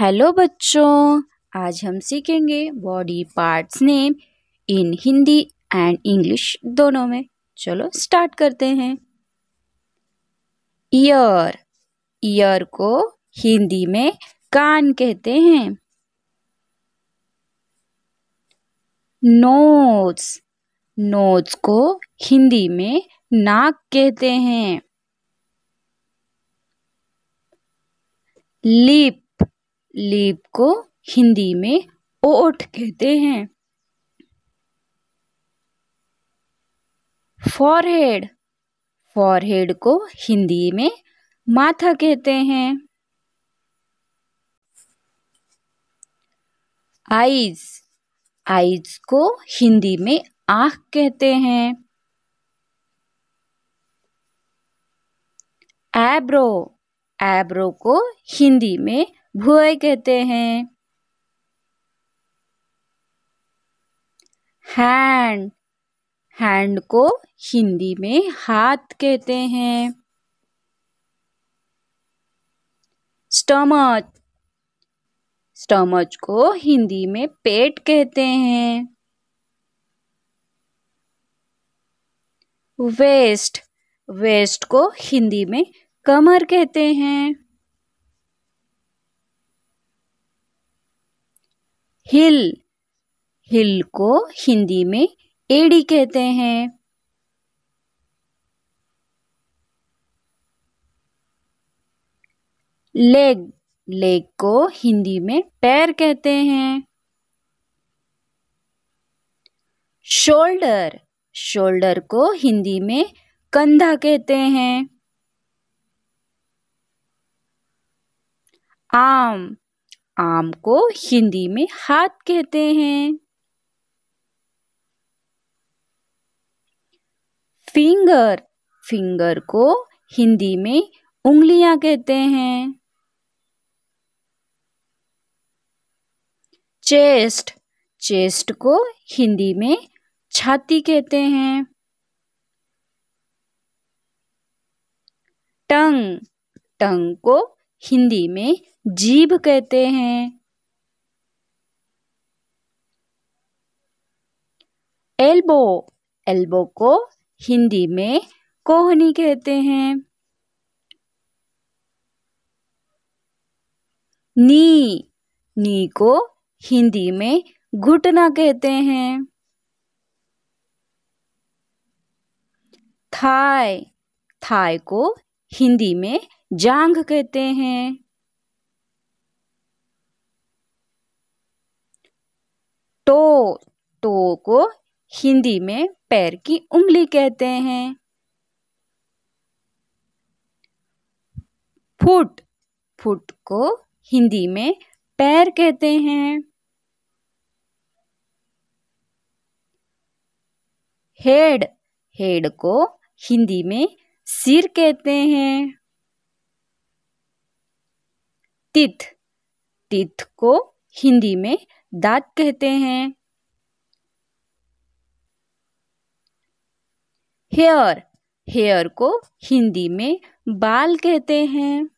hello बच्चों आज हम सीखेंगे body parts name in Hindi and English दोनों में चलो स्टार्ट करते हैं ईयर ईयर को हिंदी में कान कहते हैं नोज नोज को हिंदी में नाक कहते हैं लिप लेप को हिंदी में ओठ कहते हैं फॉरहेड फॉरहेड को हिंदी में माथा कहते हैं आईज आईज को हिंदी में आंख कहते हैं एब्रो एब्रो को हिंदी में भुए कहते हैं हैंड हैंड को हिंदी में हाथ कहते हैं स्टमच स्टमच को हिंदी में पेट कहते हैं वेस्ट वेस्ट को हिंदी में कमर कहते हैं हिल हिल को हिंदी में एड़ी कहते हैं लेग लेग को हिंदी में पैर कहते हैं शोल्डर शोल्डर को हिंदी में कंधा कहते हैं आम आम को हिंदी में हाथ कहते हैं फिंगर फिंगर को हिंदी में उंगलियां कहते हैं चेस्ट चेस्ट को हिंदी में छाती कहते हैं टंग टंग को हिंदी में जीभ कहते हैं एल्बो एल्बो को हिंदी में कोहनी कहते हैं नी नी को हिंदी में घुटना कहते हैं थाय थाय को हिंदी में जांघ कहते हैं तो तो को हिंदी में पैर की उंगली कहते हैं फुट फुट को हिंदी में पैर कहते हैं हेड हेड को हिंदी में सिर कहते हैं तिथ तिथ को हिंदी में दांत कहते हैं हेयर हेयर को हिंदी में बाल कहते हैं